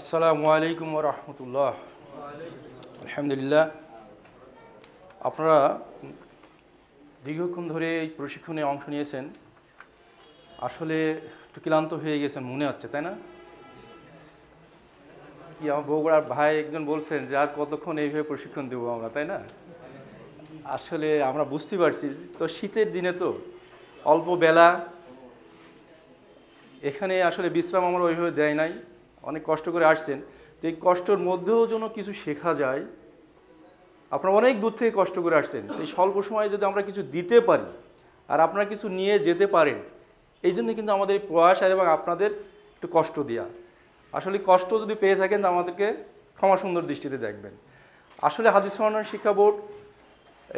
আসসালামু আলাইকুম রহমতুল্লাহ আলহামদুলিল্লাহ আপনারা দীর্ঘক্ষণ ধরে এই প্রশিক্ষণে অংশ নিয়েছেন আসলে একটু ক্লান্ত হয়ে গেছেন মনে হচ্ছে তাই না কি আমার বগুড়ার ভাই একজন বলছেন যে আর কতক্ষণ এইভাবে প্রশিক্ষণ দেবো আমরা তাই না আসলে আমরা বুঝতে পারছি তো শীতের দিনে তো অল্প বেলা এখানে আসলে বিশ্রাম আমরা ওইভাবে দেয় নাই অনেক কষ্ট করে আসছেন তো এই কষ্টর মধ্যেও যেন কিছু শেখা যায় আপনারা অনেক দূর থেকে কষ্ট করে আসছেন এই স্বল্প সময়ে যদি আমরা কিছু দিতে পারি আর আপনারা কিছু নিয়ে যেতে পারেন এই জন্য কিন্তু আমাদের এই প্রয়াস আর এবং আপনাদের একটু কষ্ট দেওয়া আসলে কষ্ট যদি পেয়ে থাকেন তো আমাদেরকে ক্ষমা সুন্দর দৃষ্টিতে দেখবেন আসলে হাদিস মানার শিক্ষা বোর্ড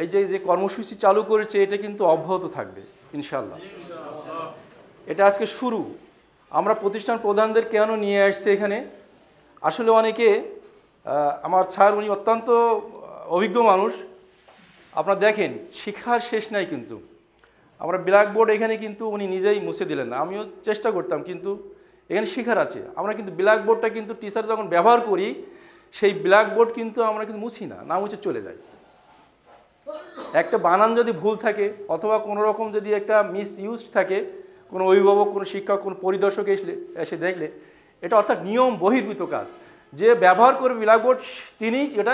এই যে যে কর্মসূচি চালু করেছে এটা কিন্তু অব্যাহত থাকবে ইনশাল্লাহ এটা আজকে শুরু আমরা প্রতিষ্ঠান প্রধানদের কেন নিয়ে আসছি এখানে আসলে অনেকে আমার স্যার উনি অত্যন্ত অভিজ্ঞ মানুষ আপনারা দেখেন শিক্ষার শেষ নাই কিন্তু আমরা ব্ল্যাকবোর্ড এখানে কিন্তু উনি নিজেই মুছে দিলেন আমিও চেষ্টা করতাম কিন্তু এখানে শিখার আছে আমরা কিন্তু ব্ল্যাকবোর্ডটা কিন্তু টিচার যখন ব্যবহার করি সেই ব্ল্যাকবোর্ড কিন্তু আমরা কিন্তু মুছি না না মুছে চলে যাই একটা বানান যদি ভুল থাকে অথবা কোনো রকম যদি একটা মিস ইউজড থাকে কোনো অভিভাবক কোনো শিক্ষক কোনো পরিদর্শক এসলে এসে দেখলে এটা অর্থাৎ নিয়ম বহির্ভূত কাজ যে ব্যবহার করে ব্ল্যাকবোর্ড তিনি এটা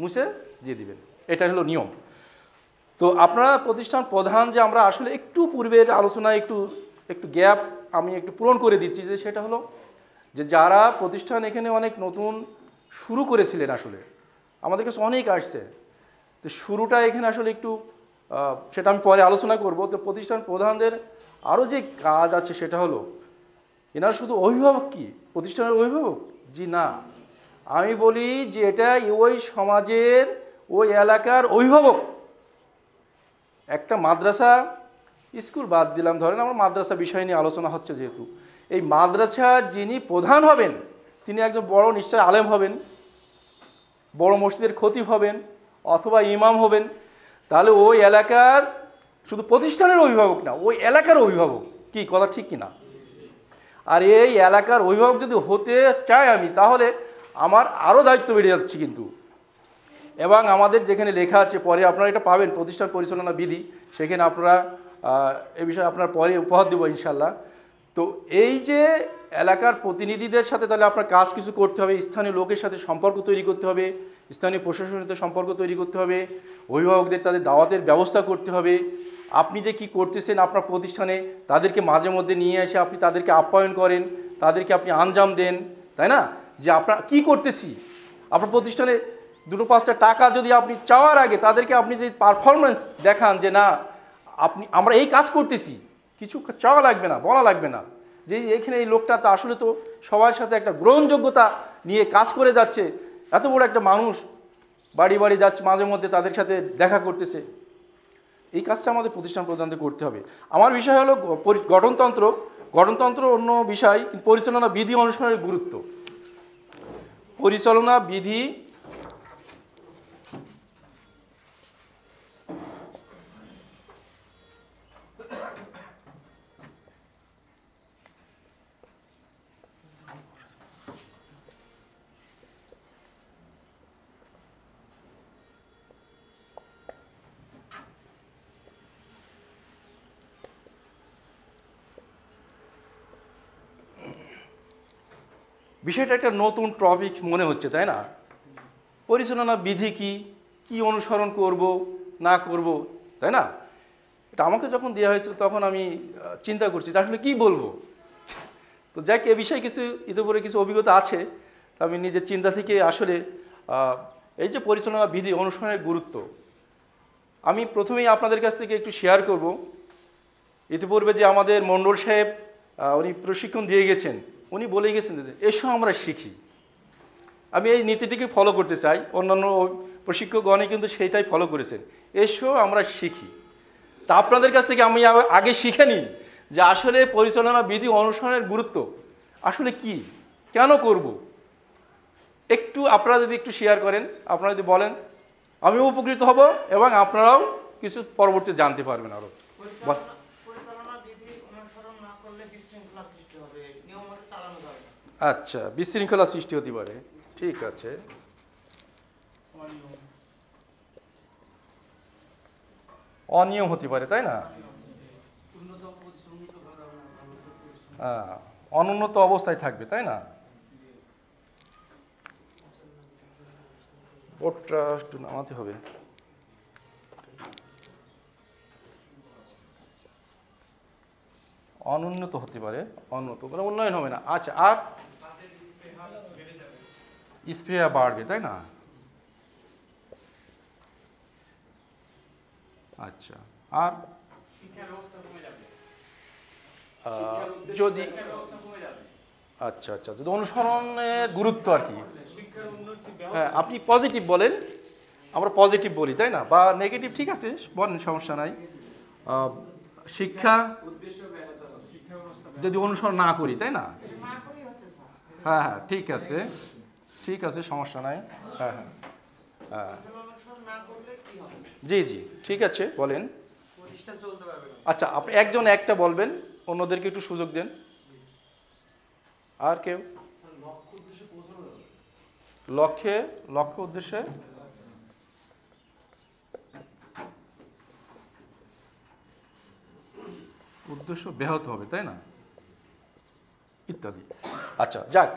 মুছে দিয়ে দিবেন এটা হলো নিয়ম তো আপনারা প্রতিষ্ঠান প্রধান যে আমরা আসলে একটু পূর্বের আলোচনায় একটু একটু গ্যাপ আমি একটু পূরণ করে দিচ্ছি যে সেটা হলো যে যারা প্রতিষ্ঠান এখানে অনেক নতুন শুরু করেছিলেন আসলে আমাদের কাছে অনেক আসছে তো শুরুটা এখানে আসলে একটু সেটা আমি পরে আলোচনা করব তো প্রতিষ্ঠান প্রধানদের আরও যে কাজ আছে সেটা হলো এনারা শুধু অভিভাবক কি প্রতিষ্ঠানের অভিভাবক জি না আমি বলি যে এটা ওই সমাজের ওই এলাকার অভিভাবক একটা মাদ্রাসা স্কুল বাদ দিলাম ধরেন আমার মাদ্রাসা বিষয় নিয়ে আলোচনা হচ্ছে যেহেতু এই মাদ্রাসার যিনি প্রধান হবেন তিনি একজন বড় নিশ্চয় আলেম হবেন বড় মসজিদের খতিব হবেন অথবা ইমাম হবেন তাহলে ওই এলাকার শুধু প্রতিষ্ঠানের অভিভাবক না ওই এলাকার অভিভাবক কি কথা ঠিক কি না আর এই এলাকার অভিভাবক যদি হতে চাই আমি তাহলে আমার আরও দায়িত্ব বেড়ে যাচ্ছে কিন্তু এবং আমাদের যেখানে লেখা আছে পরে আপনারা এটা পাবেন প্রতিষ্ঠান পরিচালনা বিধি সেখানে আপনারা এ বিষয়ে আপনার পরে উপহার দেবো ইনশাল্লাহ তো এই যে এলাকার প্রতিনিধিদের সাথে তাহলে আপনার কাজ কিছু করতে হবে স্থানীয় লোকের সাথে সম্পর্ক তৈরি করতে হবে স্থানীয় প্রশাসনের সাথে সম্পর্ক তৈরি করতে হবে অভিভাবকদের তাদের দাওয়াতের ব্যবস্থা করতে হবে আপনি যে কি করতেছেন আপনার প্রতিষ্ঠানে তাদেরকে মাঝে মধ্যে নিয়ে এসে আপনি তাদেরকে আপ্যায়ন করেন তাদেরকে আপনি আঞ্জাম দেন তাই না যে আপনার কি করতেছি আপনার প্রতিষ্ঠানে দুটো পাঁচটা টাকা যদি আপনি চাওয়ার আগে তাদেরকে আপনি যদি পারফরমেন্স দেখান যে না আপনি আমরা এই কাজ করতেছি কিছু চাওয়া লাগবে না বলা লাগবে না যে এখানে এই লোকটা তো আসলে তো সবার সাথে একটা গ্রহণযোগ্যতা নিয়ে কাজ করে যাচ্ছে এত বড় একটা মানুষ বাড়ি বাড়ি যাচ্ছে মাঝে মধ্যে তাদের সাথে দেখা করতেছে এই কাজটা আমাদের প্রতিষ্ঠান প্রধানদের করতে হবে আমার বিষয় হলো গঠনতন্ত্র গঠনতন্ত্র অন্য বিষয় কিন্তু পরিচালনা বিধি অনুসরণের গুরুত্ব পরিচালনা বিধি বিষয়টা একটা নতুন টপিক মনে হচ্ছে তাই না পরিচালনা বিধি কি কি অনুসরণ করব না করব তাই না এটা আমাকে যখন দেওয়া হয়েছিল তখন আমি চিন্তা করছি আসলে কি বলবো তো যাক এ বিষয়ে কিছু ইতিপরে কিছু অভিজ্ঞতা আছে তো আমি নিজের চিন্তা থেকে আসলে এই যে পরিচালনা বিধি অনুসরণের গুরুত্ব আমি প্রথমেই আপনাদের কাছ থেকে একটু শেয়ার করব ইতিপূর্বে যে আমাদের মণ্ডল সাহেব উনি প্রশিক্ষণ দিয়ে গেছেন উনি বলে গেছেন এসব আমরা শিখি আমি এই নীতিটিকে ফলো করতে চাই অন্যান্য প্রশিক্ষকগণে কিন্তু সেইটাই ফলো করেছেন এসব আমরা শিখি তা আপনাদের কাছ থেকে আমি আগে শিখে নিই যে আসলে পরিচালনা বিধি অনুসরণের গুরুত্ব আসলে কি কেন করব। একটু আপনারা যদি একটু শেয়ার করেন আপনারা যদি বলেন আমিও উপকৃত হব এবং আপনারাও কিছু পরবর্তী জানতে পারবেন আরও আচ্ছা বিশৃঙ্খলা সৃষ্টি হতে পারে ঠিক আছে অনিয়ম হতে পারে তাই না হ্যাঁ, অনুন্নত অবস্থায় থাকবে তাই না একটু নামাতে হবে অনুন্নত হতে পারে অনুন্নত মানে উন্নয়ন হবে না আচ্ছা আর স্প্রিয়া বাড়বে তাই না আচ্ছা আর যদি আচ্ছা আচ্ছা যদি অনুসরণের গুরুত্ব আর কি হ্যাঁ আপনি পজিটিভ বলেন আমরা পজিটিভ বলি তাই না বা নেগেটিভ ঠিক আছে বলেন সমস্যা নাই শিক্ষা যদি অনুসরণ না করি তাই না হ্যাঁ হ্যাঁ ঠিক আছে ঠিক আছে সমস্যা নাই হ্যাঁ হ্যাঁ হ্যাঁ জি জি ঠিক আছে বলেন আচ্ছা আপনি একজন একটা বলবেন অন্যদেরকে একটু সুযোগ দেন আর কেউ লক্ষ্যে লক্ষ্য উদ্দেশ্যে উদ্দেশ্য ব্যাহত হবে তাই না ইত্যাদি আচ্ছা যাক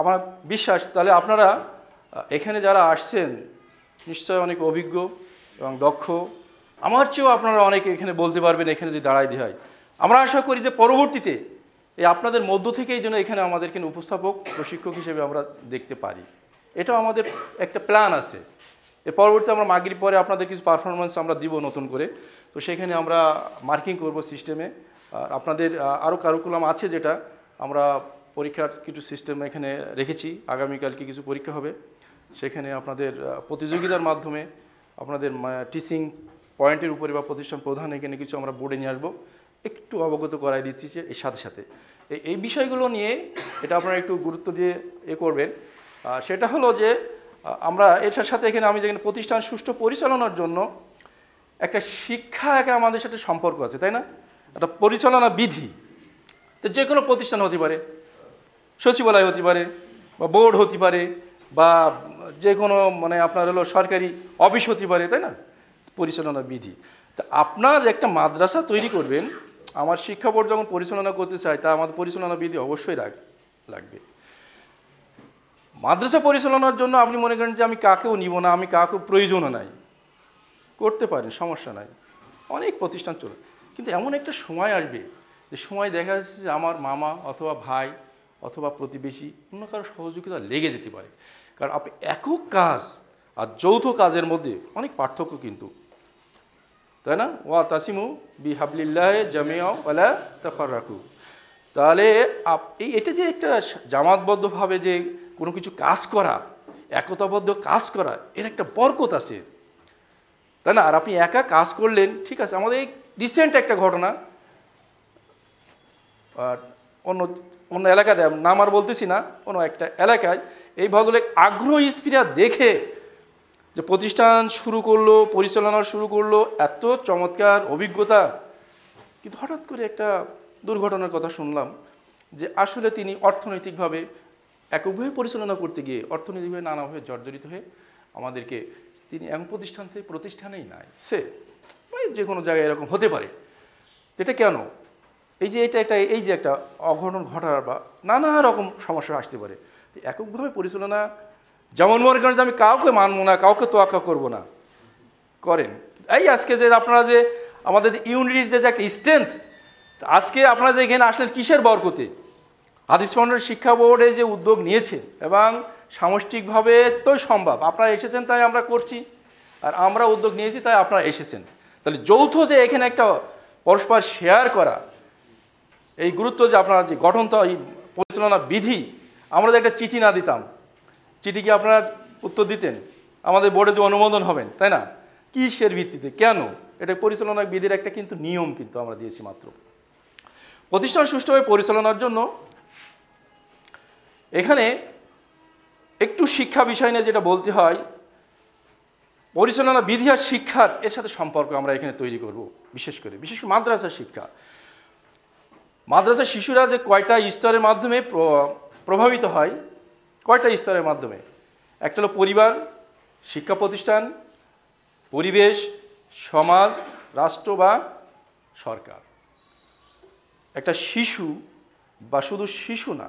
আমার বিশ্বাস তাহলে আপনারা এখানে যারা আসছেন নিশ্চয় অনেক অভিজ্ঞ এবং দক্ষ আমার চেয়েও আপনারা অনেকে এখানে বলতে পারবেন এখানে যদি দাঁড়াই দিয়ে হয় আমরা আশা করি যে পরবর্তীতে এই আপনাদের মধ্য থেকেই যেন এখানে আমাদেরকে উপস্থাপক প্রশিক্ষক হিসেবে আমরা দেখতে পারি এটা আমাদের একটা প্ল্যান আছে এর পরবর্তী আমরা মাগির পরে আপনাদের কিছু পারফরমেন্স আমরা দিব নতুন করে তো সেখানে আমরা মার্কিং করব সিস্টেমে আপনাদের আরও কারুকুলাম আছে যেটা আমরা পরীক্ষার কিছু সিস্টেম এখানে রেখেছি আগামীকালকে কিছু পরীক্ষা হবে সেখানে আপনাদের প্রতিযোগিতার মাধ্যমে আপনাদের টিচিং পয়েন্টের উপরে বা প্রতিষ্ঠান প্রধান এখানে কিছু আমরা বোর্ডে নিয়ে আসবো একটু অবগত করাই দিচ্ছি যে এর সাথে সাথে এই বিষয়গুলো নিয়ে এটা আপনারা একটু গুরুত্ব দিয়ে এ করবেন সেটা হলো যে আমরা এটার সাথে এখানে আমি যেখানে প্রতিষ্ঠান সুষ্ঠু পরিচালনার জন্য একটা শিক্ষা একে আমাদের সাথে সম্পর্ক আছে তাই না একটা পরিচালনা বিধি তো যে কোনো প্রতিষ্ঠান হতে পারে সচিবালয় হতে পারে বা বোর্ড হতে পারে বা যে কোনো মানে আপনার হলো সরকারি অফিস হতে পারে তাই না পরিচালনা বিধি তা আপনার একটা মাদ্রাসা তৈরি করবেন আমার শিক্ষা বোর্ড যখন পরিচালনা করতে চায় তা আমাদের পরিচালনা বিধি অবশ্যই লাগবে মাদ্রাসা পরিচালনার জন্য আপনি মনে করেন যে আমি কাকেও নিব না আমি কাকেও প্রয়োজনও নাই করতে পারেন সমস্যা নাই অনেক প্রতিষ্ঠান চলে কিন্তু এমন একটা সময় আসবে যে সময় দেখা যাচ্ছে যে আমার মামা অথবা ভাই অথবা প্রতিবেশী অন্য কারো সহযোগিতা লেগে যেতে পারে কারণ আপনি একক কাজ আর যৌথ কাজের মধ্যে অনেক পার্থক্য কিন্তু তাই না ওয়া তাসিমু বি হাবলিল্লাহ জামিয়া তাফার রাখু তাহলে এই এটা যে একটা জামাতবদ্ধভাবে যে কোনো কিছু কাজ করা একতাবদ্ধ কাজ করা এর একটা বরকত আছে তাই না আর আপনি একা কাজ করলেন ঠিক আছে আমাদের এই রিসেন্ট একটা ঘটনা অন্য অন্য এলাকায় নাম আর বলতেছি না কোনো একটা এলাকায় এই ভদ্রলোক আগ্রহ স্পিরা দেখে যে প্রতিষ্ঠান শুরু করলো পরিচালনা শুরু করলো এত চমৎকার অভিজ্ঞতা কিন্তু হঠাৎ করে একটা দুর্ঘটনার কথা শুনলাম যে আসলে তিনি অর্থনৈতিকভাবে এককভাবে পরিচালনা করতে গিয়ে অর্থনৈতিকভাবে নানাভাবে জর্জরিত হয়ে আমাদেরকে তিনি এমন প্রতিষ্ঠান থেকে প্রতিষ্ঠানেই নাই সে যে কোনো জায়গায় এরকম হতে পারে এটা কেন এই যে এটা একটা এই যে একটা অঘটন ঘটার বা নানা রকম সমস্যা আসতে পারে এককভাবে পরিচালনা যেমন মনে করেন যে আমি কাউকে মানবো না কাউকে তোয়াক্কা করব না করেন এই আজকে যে আপনারা যে আমাদের ইউনিটির যে একটা স্ট্রেংথ আজকে আপনারা যে এখানে আসলেন কিসের বরকতে হাদিস শিক্ষা বোর্ডে যে উদ্যোগ নিয়েছে এবং সামষ্টিকভাবে তো সম্ভব আপনারা এসেছেন তাই আমরা করছি আর আমরা উদ্যোগ নিয়েছি তাই আপনারা এসেছেন তাহলে যৌথ যে এখানে একটা পরস্পর শেয়ার করা এই গুরুত্ব যে আপনারা যে গঠন তো এই পরিচালনা বিধি আমরা একটা চিঠি না দিতাম চিঠিকে আপনারা উত্তর দিতেন আমাদের বোর্ডে যে অনুমোদন হবেন তাই না কিসের ভিত্তিতে কেন এটা পরিচালনা বিধির একটা কিন্তু নিয়ম কিন্তু আমরা দিয়েছি মাত্র প্রতিষ্ঠান সুষ্ঠুভাবে পরিচালনার জন্য এখানে একটু শিক্ষা বিষয় নিয়ে যেটা বলতে হয় পরিচালনা বিধি আর শিক্ষার এর সাথে সম্পর্ক আমরা এখানে তৈরি করব বিশেষ করে বিশেষ করে মাদ্রাসা শিক্ষা মাদ্রাসা শিশুরা যে কয়টা স্তরের মাধ্যমে প্রভাবিত হয় কয়টা স্তরের মাধ্যমে একটা হলো পরিবার শিক্ষা প্রতিষ্ঠান পরিবেশ সমাজ রাষ্ট্র বা সরকার একটা শিশু বা শুধু শিশু না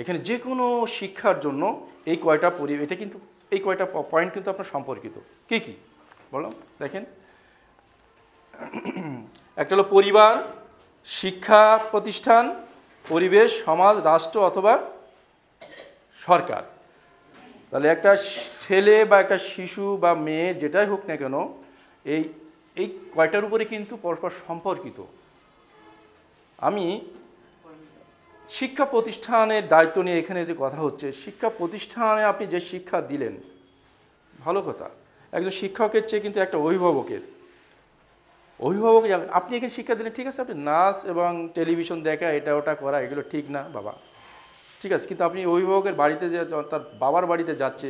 এখানে যে কোনো শিক্ষার জন্য এই কয়টা পরি এটা কিন্তু এই কয়টা পয়েন্ট কিন্তু আপনার সম্পর্কিত কী কী বলো দেখেন একটা হলো পরিবার শিক্ষা প্রতিষ্ঠান পরিবেশ সমাজ রাষ্ট্র অথবা সরকার তাহলে একটা ছেলে বা একটা শিশু বা মেয়ে যেটাই হোক না কেন এই এই কয়টার উপরে কিন্তু পরস্পর সম্পর্কিত আমি শিক্ষা প্রতিষ্ঠানের দায়িত্ব নিয়ে এখানে যে কথা হচ্ছে শিক্ষা প্রতিষ্ঠানে আপনি যে শিক্ষা দিলেন ভালো কথা একজন শিক্ষকের চেয়ে কিন্তু একটা অভিভাবকের অভিভাবক যাবেন আপনি এখানে শিক্ষা দিলেন ঠিক আছে আপনি নাচ এবং টেলিভিশন দেখা এটা ওটা করা এগুলো ঠিক না বাবা ঠিক আছে কিন্তু আপনি অভিভাবকের বাড়িতে যে তার বাবার বাড়িতে যাচ্ছে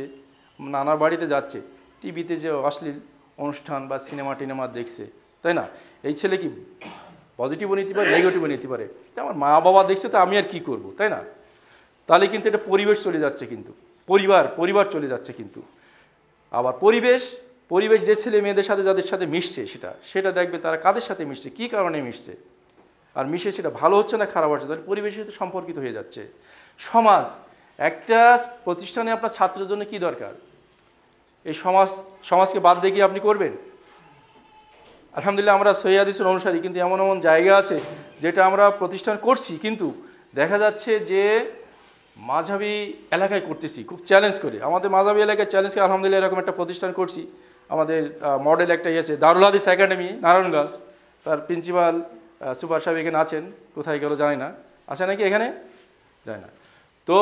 নানার বাড়িতে যাচ্ছে টিভিতে যে অশ্লীল অনুষ্ঠান বা সিনেমা টিনেমা দেখছে তাই না এই ছেলে কি পজিটিভও নিতে পারে নেগেটিভও নিতে পারে আমার মা বাবা দেখছে তো আমি আর কি করব তাই না তাহলে কিন্তু এটা পরিবেশ চলে যাচ্ছে কিন্তু পরিবার পরিবার চলে যাচ্ছে কিন্তু আবার পরিবেশ পরিবেশ যে ছেলে মেয়েদের সাথে যাদের সাথে মিশছে সেটা সেটা দেখবে তারা কাদের সাথে মিশছে কী কারণে মিশছে আর মিশে সেটা ভালো হচ্ছে না খারাপ হচ্ছে তাহলে পরিবেশের সাথে সম্পর্কিত হয়ে যাচ্ছে সমাজ একটা প্রতিষ্ঠানে আপনার ছাত্রের জন্য কি দরকার এই সমাজ সমাজকে বাদ দিয়ে কি আপনি করবেন আলহামদুলিল্লাহ আমরা সৈয়াদিসের অনুসারী কিন্তু এমন এমন জায়গা আছে যেটা আমরা প্রতিষ্ঠান করছি কিন্তু দেখা যাচ্ছে যে মাঝাবি এলাকায় করতেছি খুব চ্যালেঞ্জ করে আমাদের মাঝাবি এলাকায় চ্যালেঞ্জ করে আলহামদুলিল্লাহ এরকম একটা প্রতিষ্ঠান করছি আমাদের মডেল একটা ইয়েছে দারুল হাদিস একাডেমি নারায়ণগঞ্জ তার প্রিন্সিপাল সুপার সাহেব এখানে আছেন কোথায় গেল জানি না আছে নাকি এখানে যায় না তো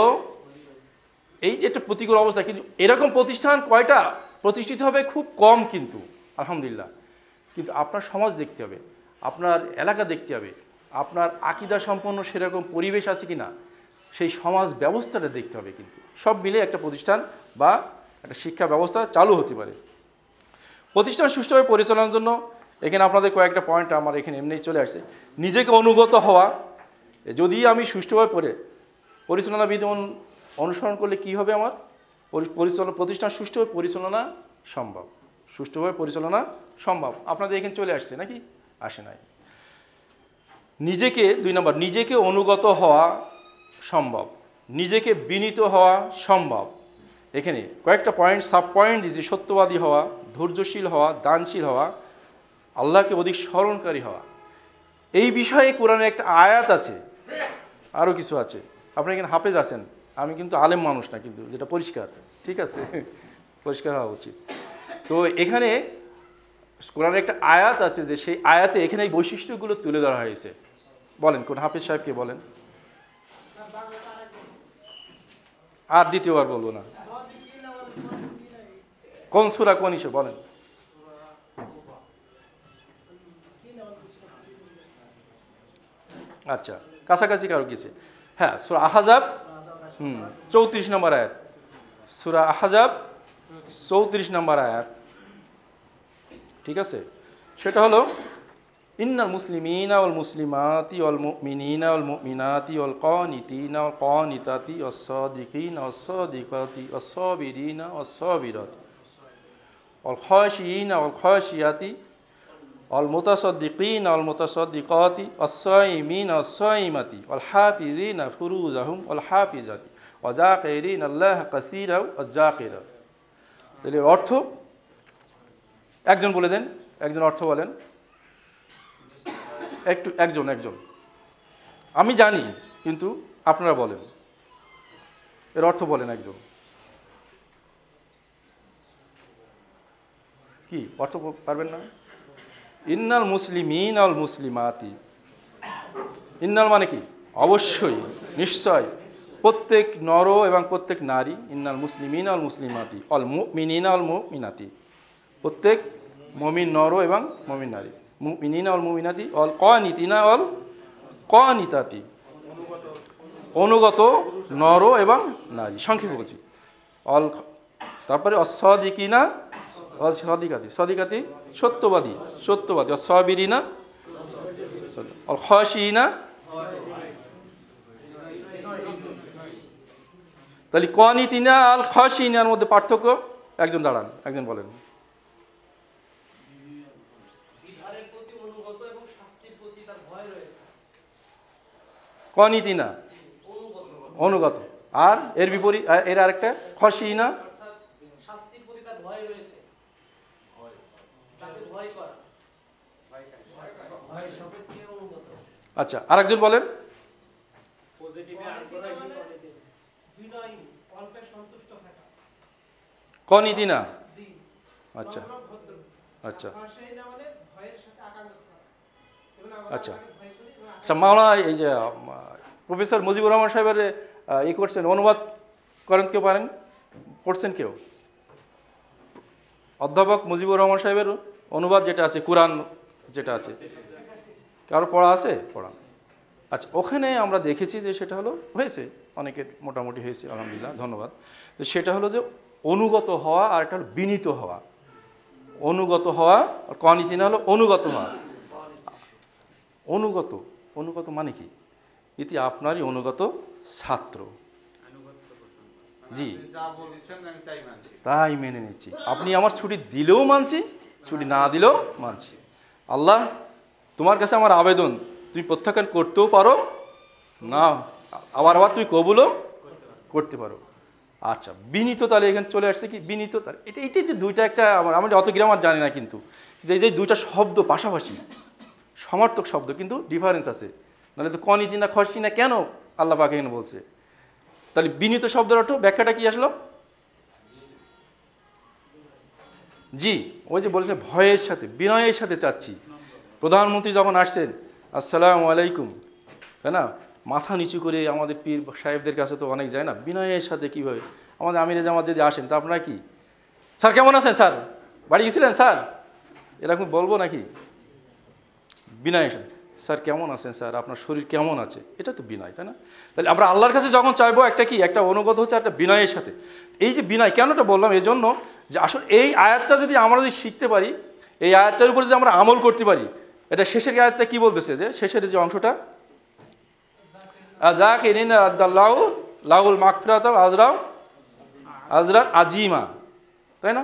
এই যে একটা প্রতিকূল অবস্থা কিন্তু এরকম প্রতিষ্ঠান কয়টা প্রতিষ্ঠিত হবে খুব কম কিন্তু আলহামদুলিল্লাহ কিন্তু আপনার সমাজ দেখতে হবে আপনার এলাকা দেখতে হবে আপনার আকিদা সম্পন্ন সেরকম পরিবেশ আছে কি না সেই সমাজ ব্যবস্থাটা দেখতে হবে কিন্তু সব মিলে একটা প্রতিষ্ঠান বা একটা শিক্ষা ব্যবস্থা চালু হতে পারে প্রতিষ্ঠান সুষ্ঠুভাবে পরিচালনার জন্য এখানে আপনাদের কয়েকটা পয়েন্ট আমার এখানে এমনি চলে আসছে নিজেকে অনুগত হওয়া যদি আমি সুষ্ঠুভাবে পরে পরিচালনা বিধি অনুসরণ করলে কি হবে আমার পরিচালনা প্রতিষ্ঠান সুষ্ঠুভাবে পরিচালনা সম্ভব সুষ্ঠুভাবে পরিচালনা সম্ভব আপনাদের এখানে চলে আসছে নাকি আসে নাই নিজেকে দুই নম্বর নিজেকে অনুগত হওয়া সম্ভব নিজেকে বিনীত হওয়া সম্ভব এখানে কয়েকটা পয়েন্ট সাব পয়েন্ট দিয়েছি সত্যবাদী হওয়া ধৈর্যশীল হওয়া দানশীল হওয়া আল্লাহকে অধিক স্মরণকারী হওয়া এই বিষয়ে কোরআনে একটা আয়াত আছে আরও কিছু আছে আপনি এখানে হাফেজ আছেন আমি কিন্তু আলেম মানুষ না কিন্তু যেটা পরিষ্কার ঠিক আছে পরিষ্কার হওয়া উচিত তো এখানে কোরআনের একটা আয়াত আছে যে সেই আয়াতে এখানে এই বৈশিষ্ট্যগুলো তুলে ধরা হয়েছে বলেন কোন হাফেজ সাহেবকে বলেন আর দ্বিতীয়বার বলবো না কোন সুরা কোন ইস্যু বলেন আচ্ছা কাছাকাছি কারো গেছে হ্যাঁ সুরা আহাজাব হুম চৌত্রিশ নম্বর আয়াত সুরা আহাজাব চৌত্রিশ নম্বর আয়াত ঠিক আছে সেটা হলো ইন্নাল মুসলিমিনা অল মুসলিমাতি অল মিনা অল মিনাতি অল কনিতিনা অল কনিতাতি অসদিকিনা অসদিকাতি অসবিরিনা অসবিরতি অল খয়স ইন অল খয়স ইয়াতি অল মোতাসদ্দিকিন অল মোতাসদ্দিকতি অসমিন অসমাতি অল হাফিজিন ফুরুজ আহম অল হাফিজাতি অজাকেরিন আল্লাহ কাসির অজাকের তাহলে অর্থ একজন বলে দেন একজন অর্থ বলেন একটু একজন একজন আমি জানি কিন্তু আপনারা বলেন এর অর্থ বলেন একজন কি অর্থ পারবেন না ইন্নাল মুসলিম ইন আল মুসলিমাতি ইন্নাল মানে কি অবশ্যই নিশ্চয় প্রত্যেক নর এবং প্রত্যেক নারী ইন্নাল মুসলিম ইন আল মুসলিমাতি অল মিনিন আল মিনাতি প্রত্যেক মমিন নর এবং মমিন নারী মিনিন অল মুমিনাতি অল কনিতিনা অল কনিতাতি অনুগত নর এবং নারী সংক্ষেপ বলছি অল তারপরে অসদিকিনা সাদিকাতি সাদিকাতি সত্যবাদী সত্যবাদী অসাবিরিনা খসিনা তাহলে কনীতি না আর আল নার মধ্যে পার্থক্য একজন দাঁড়ান একজন বলেন কনীতি না অনুগত আর এর বিপরীত এর আরেকটা খসি না আচ্ছা আরেকজন বলেন কনিদি না আচ্ছা আচ্ছা আচ্ছা আচ্ছা মাওলা এই যে প্রফেসর মুজিবুর রহমান সাহেবের ই করছেন অনুবাদ করেন কেউ পারেন পড়ছেন কেউ অধ্যাপক মুজিবুর রহমান সাহেবের অনুবাদ যেটা আছে কোরআন যেটা আছে কারো পড়া আছে পড়া আচ্ছা ওখানে আমরা দেখেছি যে সেটা হলো হয়েছে অনেকের মোটামুটি হয়েছে আলহামদুলিল্লাহ ধন্যবাদ তো সেটা হলো যে অনুগত হওয়া আর একটা হলো বিনীত হওয়া অনুগত হওয়া আর কনীতি না হলো অনুগত হওয়া অনুগত অনুগত মানে কি ইতি আপনারই অনুগত ছাত্র জি তাই মেনে নিচ্ছি আপনি আমার ছুটি দিলেও মানছি ছুটি না দিলেও মানছি আল্লাহ তোমার কাছে আমার আবেদন তুমি প্রত্যাখ্যান করতেও পারো না আবার আবার তুমি কবুলও করতে পারো আচ্ছা বিনীত তাহলে এখানে চলে আসছে কি বিনীত তার এটা এটাই যে দুইটা একটা আমার আমি অত গ্রামার জানি না কিন্তু যে যে দুইটা শব্দ পাশাপাশি সমার্থক শব্দ কিন্তু ডিফারেন্স আছে নাহলে তো কনীতি না খসি না কেন আল্লাহ পাকে এখানে বলছে তাহলে বিনীত শব্দের অর্থ ব্যাখ্যাটা কি আসলো জি ওই যে বলেছে ভয়ের সাথে বিনয়ের সাথে চাচ্ছি প্রধানমন্ত্রী যখন আসছেন আসসালামু আলাইকুম তাই না মাথা নিচু করে আমাদের পীর সাহেবদের কাছে তো অনেক যায় না বিনয়ের সাথে কীভাবে আমাদের আমির জামাত যদি আসেন তা আপনারা কি স্যার কেমন আছেন স্যার বাড়ি গেছিলেন স্যার এরকম বলবো নাকি বিনয়ের সাথে স্যার কেমন আছেন স্যার আপনার শরীর কেমন আছে এটা তো বিনয় তাই না তাহলে আমরা আল্লাহর কাছে যখন চাইবো একটা কি একটা অনুগত হচ্ছে একটা বিনয়ের সাথে এই যে বিনয় কেনটা বললাম এই জন্য যে আসলে এই আয়াতটা যদি আমরা যদি শিখতে পারি এই আয়াতটার উপরে যদি আমরা আমল করতে পারি এটা শেষের আয়াতটা কি বলতেছে যে শেষের যে অংশটা আজাক ইরিন আদাল্লাহ লাহুল মাকফিরাত আজরাও আজরা আজিমা তাই না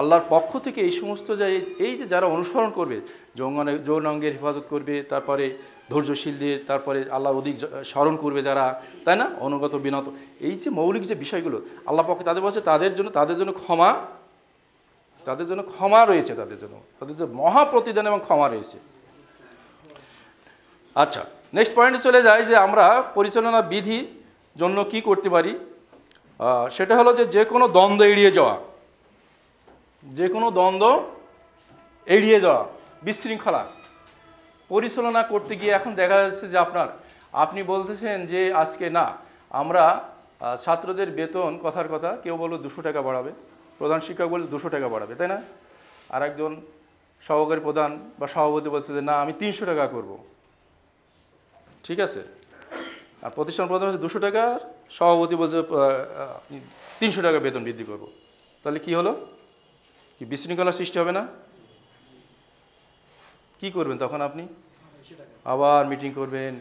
আল্লাহর পক্ষ থেকে এই সমস্ত যা এই যে যারা অনুসরণ করবে যৌঙ্গনে যৌন অঙ্গের হেফাজত করবে তারপরে ধৈর্যশীলদের তারপরে আল্লাহ অধিক স্মরণ করবে যারা তাই না অনুগত বিনত এই যে মৌলিক যে বিষয়গুলো আল্লাহ পক্ষে তাদের বলছে তাদের জন্য তাদের জন্য ক্ষমা তাদের জন্য ক্ষমা রয়েছে তাদের জন্য তাদের জন্য প্রতিদান এবং ক্ষমা রয়েছে আচ্ছা নেক্সট পয়েন্টে চলে যায় যে আমরা পরিচালনা বিধি জন্য কি করতে পারি সেটা হলো যে যে কোনো দ্বন্দ্ব এড়িয়ে যাওয়া যে কোনো দ্বন্দ্ব এড়িয়ে যাওয়া বিশৃঙ্খলা পরিচালনা করতে গিয়ে এখন দেখা যাচ্ছে যে আপনার আপনি বলতেছেন যে আজকে না আমরা ছাত্রদের বেতন কথার কথা কেউ বললো দুশো টাকা বাড়াবে প্রধান শিক্ষক বলছে দুশো টাকা বাড়াবে তাই না আর একজন সহকারী প্রধান বা সভাপতি বলছে যে না আমি তিনশো টাকা করব ঠিক আছে আর প্রতিষ্ঠান প্রধান হচ্ছে দুশো টাকা সভাপতি বলছে তিনশো টাকা বেতন বৃদ্ধি করব তাহলে কি হলো কি বিশৃঙ্খলা সৃষ্টি হবে না কি করবেন তখন আপনি আবার মিটিং করবেন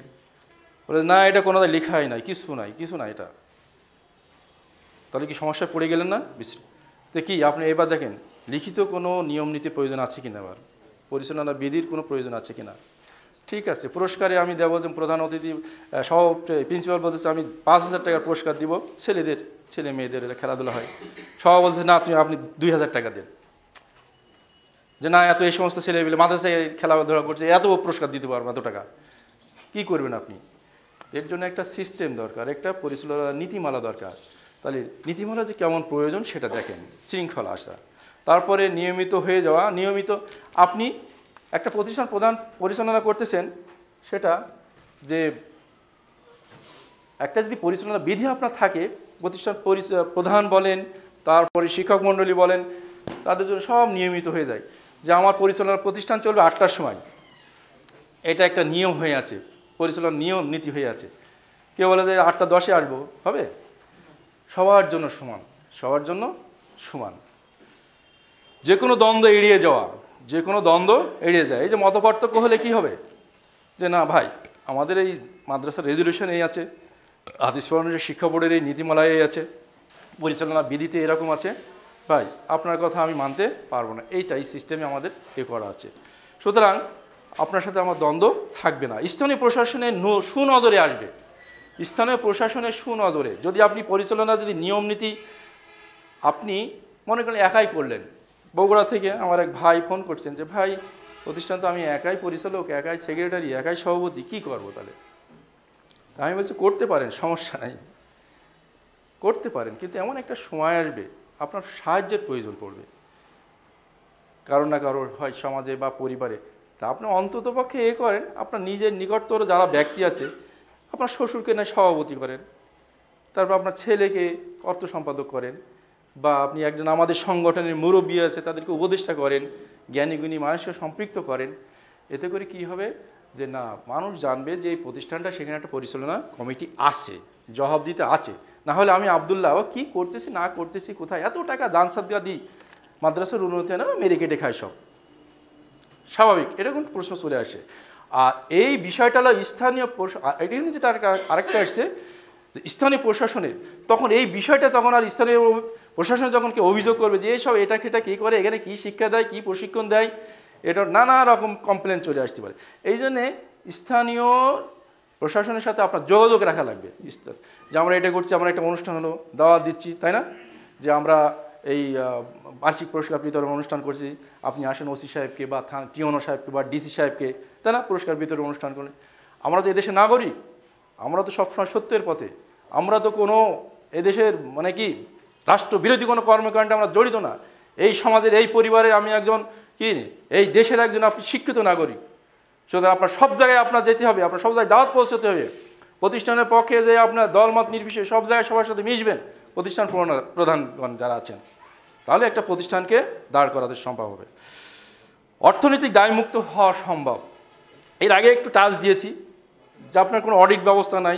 বলে না এটা কোনো লেখাই নাই কিছু নাই কিছু নাই এটা তাহলে কি সমস্যায় পড়ে গেলেন না বিশৃঙ্খলা দেখি কি আপনি এবার দেখেন লিখিত কোনো নিয়ম নীতি প্রয়োজন আছে কিনা আবার পরিচালনা বিধির কোনো প্রয়োজন আছে কিনা ঠিক আছে পুরস্কারে আমি দেব যে প্রধান অতিথি সহ প্রিন্সিপাল বলতেছে আমি পাঁচ হাজার টাকার পুরস্কার দিব ছেলেদের ছেলে মেয়েদের খেলাধুলা হয় সহ বলতেছে না তুমি আপনি দুই হাজার টাকা দেন যে না এত এই সমস্ত ছেলে মেয়ে মাদ্রাসায় খেলাধুলা করছে এত পুরস্কার দিতে পারবো এত টাকা কী করবেন আপনি এর জন্য একটা সিস্টেম দরকার একটা পরিচালনা নীতিমালা দরকার তাহলে নীতিমালা যে কেমন প্রয়োজন সেটা দেখেন শৃঙ্খলা আসা তারপরে নিয়মিত হয়ে যাওয়া নিয়মিত আপনি একটা প্রতিষ্ঠান প্রধান পরিচালনা করতেছেন সেটা যে একটা যদি পরিচালনা বিধি আপনার থাকে প্রতিষ্ঠান প্রধান বলেন তারপরে শিক্ষক মণ্ডলী বলেন তাদের জন্য সব নিয়মিত হয়ে যায় যে আমার পরিচালনার প্রতিষ্ঠান চলবে আটটার সময় এটা একটা নিয়ম হয়ে আছে পরিচালনার নিয়ম নীতি হয়ে আছে কেউ বলে যে আটটা দশে আসবো হবে সবার জন্য সমান সবার জন্য সমান যে কোনো দ্বন্দ্ব এড়িয়ে যাওয়া যে কোনো দ্বন্দ্ব এড়িয়ে যায় এই যে মত পার্থক্য হলে কি হবে যে না ভাই আমাদের এই মাদ্রাসার রেজুলেশন এই আছে হাদিস পড়ানোর শিক্ষা বোর্ডের এই নীতিমালায় এই আছে পরিচালনা বিধিতে এরকম আছে ভাই আপনার কথা আমি মানতে পারবো না এইটাই সিস্টেমে আমাদের এ করা আছে সুতরাং আপনার সাথে আমার দ্বন্দ্ব থাকবে না স্থানীয় প্রশাসনের সুনজরে আসবে স্থানীয় প্রশাসনের সুনজরে যদি আপনি পরিচালনা যদি নিয়ম নীতি আপনি মনে করেন একাই করলেন বগুড়া থেকে আমার এক ভাই ফোন করছেন যে ভাই প্রতিষ্ঠান তো আমি একাই পরিচালক একাই সেক্রেটারি একাই সভাপতি কী করবো তাহলে তা আমি বলছি করতে পারেন সমস্যা নাই করতে পারেন কিন্তু এমন একটা সময় আসবে আপনার সাহায্যের প্রয়োজন পড়বে কারো না কারোর হয় সমাজে বা পরিবারে তা আপনি অন্ততপক্ষে এ করেন আপনার নিজের নিকটতর যারা ব্যক্তি আছে আপনার শ্বশুরকে না সভাপতি করেন তারপর আপনার ছেলেকে অর্থ সম্পাদক করেন বা আপনি একজন আমাদের সংগঠনের মুরব্বী আছে তাদেরকে উপদেষ্টা করেন জ্ঞানীগুণী মানুষকে সম্পৃক্ত করেন এতে করে কি হবে যে না মানুষ জানবে যে এই প্রতিষ্ঠানটা সেখানে একটা পরিচালনা কমিটি আছে জবাব দিতে আছে না হলে আমি আবদুল্লাহ কি করতেছি না করতেছি কোথায় এত টাকা দান সাদগা দিই মাদ্রাসার উন্নতি না মেরে কেটে খায় সব স্বাভাবিক এরকম প্রশ্ন চলে আসে আর এই বিষয়টা হলো স্থানীয় এটা হচ্ছে যেটা আরেকটা আসছে স্থানীয় প্রশাসনের তখন এই বিষয়টা তখন আর স্থানীয় প্রশাসন যখন কেউ অভিযোগ করবে যে এইসব এটা খেটা কী করে এখানে কি শিক্ষা দেয় কি প্রশিক্ষণ দেয় এটার নানা রকম কমপ্লেন চলে আসতে পারে এই জন্যে স্থানীয় প্রশাসনের সাথে আপনার যোগাযোগ রাখা লাগবে যে আমরা এটা করছি আমরা একটা অনুষ্ঠান হলো দাওয়াত দিচ্ছি তাই না যে আমরা এই বার্ষিক পুরস্কার বিতরণ অনুষ্ঠান করছি আপনি আসেন ওসি সাহেবকে বা থান টিওনো সাহেবকে বা ডিসি সাহেবকে তাই না পুরস্কার বিতরণ অনুষ্ঠান করে আমরা তো এদেশের নাগরিক আমরা তো সবসময় সত্যের পথে আমরা তো কোনো এদেশের মানে কি রাষ্ট্রবিরোধী কোনো কর্মকাণ্ডে আমরা জড়িত না এই সমাজের এই পরিবারের আমি একজন কি এই দেশের একজন আপনি শিক্ষিত নাগরিক সুতরাং আপনার সব জায়গায় আপনার যেতে হবে আপনার সব জায়গায় দাওয়াত পৌঁছতে হবে প্রতিষ্ঠানের পক্ষে যে আপনার দলমত নির্বিশেষে সব জায়গায় সবার সাথে মিশবেন প্রতিষ্ঠান প্রধানগণ যারা আছেন তাহলে একটা প্রতিষ্ঠানকে দাঁড় করাতে সম্ভব হবে অর্থনৈতিক দায়মুক্ত হওয়া সম্ভব এর আগে একটু টাচ দিয়েছি যে আপনার কোনো অডিট ব্যবস্থা নাই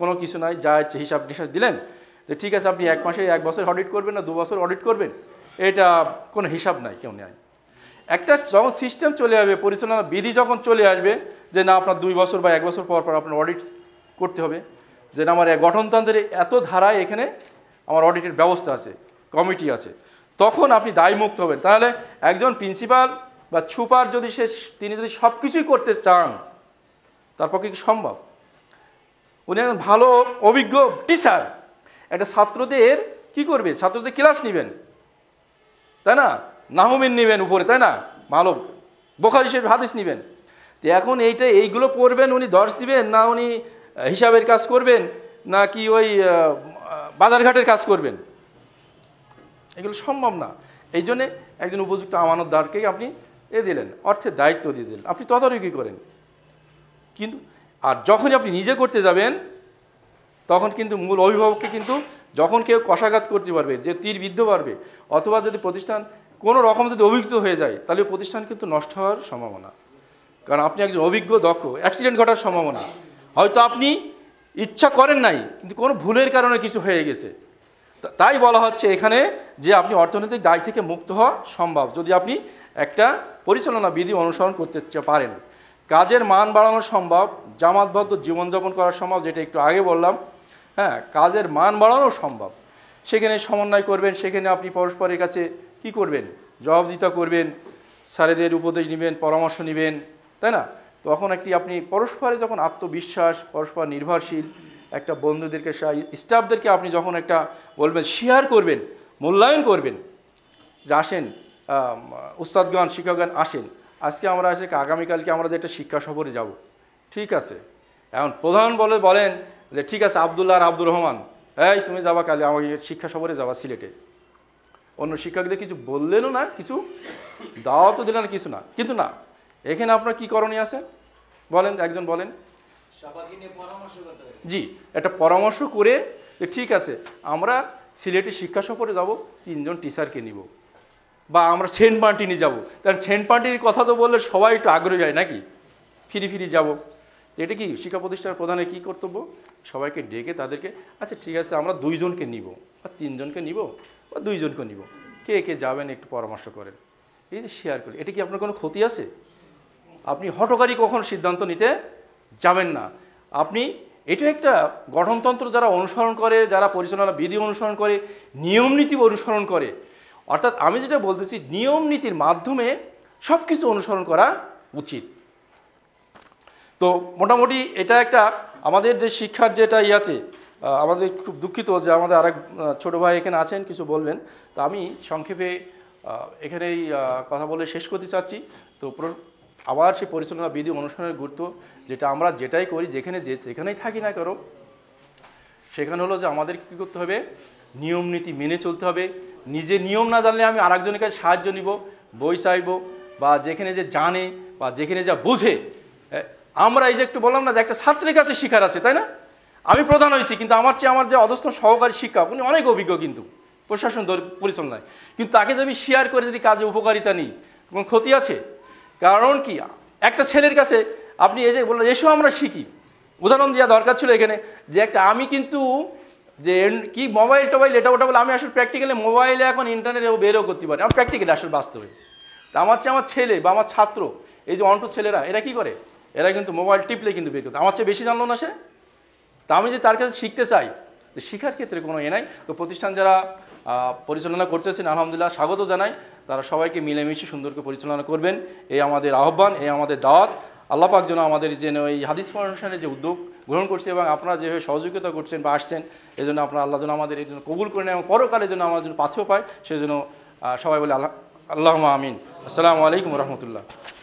কোনো কিছু নাই যা হচ্ছে হিসাব নিশাব দিলেন তো ঠিক আছে আপনি এক মাসে এক বছর অডিট করবেন না দু বছর অডিট করবেন এটা কোনো হিসাব নাই কেউ নেয় একটা যখন সিস্টেম চলে আসবে পরিচালনা বিধি যখন চলে আসবে যে না আপনার দুই বছর বা এক বছর পর পর আপনার অডিট করতে হবে যে না আমার গঠনতন্ত্রের এত ধারায় এখানে আমার অডিটের ব্যবস্থা আছে কমিটি আছে তখন আপনি দায়মুক্ত হবেন তাহলে একজন প্রিন্সিপাল বা ছুপার যদি সে তিনি যদি সব কিছুই করতে চান তার পক্ষে কি সম্ভব উনি একজন ভালো অভিজ্ঞ টিচার একটা ছাত্রদের কি করবে ছাত্রদের ক্লাস নেবেন তাই না নাহমিন নেবেন উপরে তাই না ভালো বোখার হিসেবে হাদিস নেবেন তো এখন এইটা এইগুলো পড়বেন উনি দশ দিবেন না উনি হিসাবের কাজ করবেন না কি ওই বাজারঘাটের কাজ করবেন এগুলো সম্ভব না এই জন্যে একজন উপযুক্ত আমানতদারকে আপনি এ দিলেন অর্থের দায়িত্ব দিয়ে দিলেন আপনি তদারকি করেন কিন্তু আর যখনই আপনি নিজে করতে যাবেন তখন কিন্তু মূল অভিভাবককে কিন্তু যখন কেউ কষাঘাত করতে পারবে যে তীর বিদ্ধ পারবে অথবা যদি প্রতিষ্ঠান কোনো রকম যদি অভিজ্ঞ হয়ে যায় তাহলে প্রতিষ্ঠান কিন্তু নষ্ট হওয়ার সম্ভাবনা কারণ আপনি একজন অভিজ্ঞ দক্ষ অ্যাক্সিডেন্ট ঘটার সম্ভাবনা হয়তো আপনি ইচ্ছা করেন নাই কিন্তু কোনো ভুলের কারণে কিছু হয়ে গেছে তাই বলা হচ্ছে এখানে যে আপনি অর্থনৈতিক দায় থেকে মুক্ত হওয়া সম্ভব যদি আপনি একটা পরিচালনা বিধি অনুসরণ করতে পারেন কাজের মান বাড়ানো সম্ভব জামাতবদ্ধ জীবনযাপন করা সম্ভব যেটা একটু আগে বললাম হ্যাঁ কাজের মান বাড়ানো সম্ভব সেখানে সমন্বয় করবেন সেখানে আপনি পরস্পরের কাছে কি করবেন জবাবদিতা করবেন স্যারেদের উপদেশ নেবেন পরামর্শ নেবেন তাই না তখন একটি আপনি পরস্পরে যখন আত্মবিশ্বাস পরস্পর নির্ভরশীল একটা বন্ধুদেরকে স্টাফদেরকে আপনি যখন একটা বলবেন শেয়ার করবেন মূল্যায়ন করবেন যে আসেন উস্তাদগণ শিক্ষকগণ আসেন আজকে আমরা আসে আগামীকালকে আমরা একটা শিক্ষা সফরে যাব ঠিক আছে এখন প্রধান বলে বলেন যে ঠিক আছে আবদুল্লাহ আর আব্দুর রহমান এই তুমি যাবা কালে আমাকে শিক্ষা সফরে যাবা সিলেটে অন্য শিক্ষকদের কিছু বললেনও না কিছু দাওয়াতও দিলেন না কিছু না কিন্তু না এখানে আপনার কি করণীয় আছে বলেন একজন বলেন জি একটা পরামর্শ করে ঠিক আছে আমরা সিলেটে শিক্ষা সফরে যাব তিনজন টিচারকে নিব বা আমরা সেন্ট মার্টিনে যাবো তাহলে সেন্ট মার্টিনের কথা তো বললে সবাই একটু আগ্রহী হয় নাকি ফিরি ফিরি যাব এটা কি শিক্ষা প্রতিষ্ঠান প্রধানের কী কর্তব্য সবাইকে ডেকে তাদেরকে আচ্ছা ঠিক আছে আমরা দুইজনকে নিব বা তিনজনকে নিব বা দুইজনকে নিব কে কে যাবেন একটু পরামর্শ করেন এই যে শেয়ার করি এটা কি আপনার কোনো ক্ষতি আছে আপনি হটকারী কখন সিদ্ধান্ত নিতে যাবেন না আপনি এটা একটা গঠনতন্ত্র যারা অনুসরণ করে যারা পরিচালনা বিধি অনুসরণ করে নীতি অনুসরণ করে অর্থাৎ আমি যেটা বলতেছি নিয়ম নীতির মাধ্যমে সব কিছু অনুসরণ করা উচিত তো মোটামুটি এটা একটা আমাদের যে শিক্ষার যেটা ই আছে আমাদের খুব দুঃখিত যে আমাদের আরেক ছোটো ভাই এখানে আছেন কিছু বলবেন তো আমি সংক্ষেপে এখানেই কথা বলে শেষ করতে চাচ্ছি তো আবার সেই পরিচালনা বিধি অনুষ্ঠানের গুরুত্ব যেটা আমরা যেটাই করি যেখানে যে যেখানেই থাকি না কারো সেখানে হলো যে আমাদের কী করতে হবে নিয়ম নীতি মেনে চলতে হবে নিজে নিয়ম না জানলে আমি আরেকজনের কাছে সাহায্য নিব বই চাইব বা যেখানে যে জানে বা যেখানে যা বুঝে আমরা এই যে একটু বললাম না যে একটা ছাত্রের কাছে শিকার আছে তাই না আমি প্রধান হয়েছি কিন্তু আমার চেয়ে আমার যে অদস্থ সহকারী শিক্ষক উনি অনেক অভিজ্ঞ কিন্তু প্রশাসন পরিচালনায় কিন্তু তাকে যদি আমি শেয়ার করে যদি কাজে উপকারিতা নিই কোনো ক্ষতি আছে কারণ কি একটা ছেলের কাছে আপনি এই যে বললেন এসো আমরা শিখি উদাহরণ দেওয়া দরকার ছিল এখানে যে একটা আমি কিন্তু যে কি মোবাইল টোবাইল এটা ওটা বলে আমি আসলে প্র্যাকটিক্যালি মোবাইলে এখন ইন্টারনেটে বেরও করতে পারি আমার প্র্যাকটিক্যালি আসলে বাস্তবে তা আমার চেয়ে আমার ছেলে বা আমার ছাত্র এই যে অন্টু ছেলেরা এরা কি করে এরা কিন্তু মোবাইল টিপলে কিন্তু বের করতে আমার চেয়ে বেশি জানলো না সে তা আমি যে তার কাছে শিখতে চাই শিখার ক্ষেত্রে কোনো এ নাই তো প্রতিষ্ঠান যারা পরিচালনা করতেছেন আলহামদুলিল্লাহ স্বাগত জানাই তারা সবাইকে মিলেমিশে সুন্দর করে পরিচালনা করবেন এই আমাদের আহ্বান এই আমাদের দাওয়াত আল্লাপাক যেন আমাদের যেন এই হাদিস ফাউন্ডেশনের যে উদ্যোগ গ্রহণ করছি এবং আপনারা যেভাবে সহযোগিতা করছেন বা আসছেন এই জন্য আপনার আল্লাহ যেন আমাদের এই জন্য কবুল করে নেয় এবং পরকালের জন্য আমাদের জন্য পাথেও পায় সেজন্য সবাই বলে আল্লাহ আল্লাহ আমিন আসসালামু আলাইকুম রহমতুল্লাহ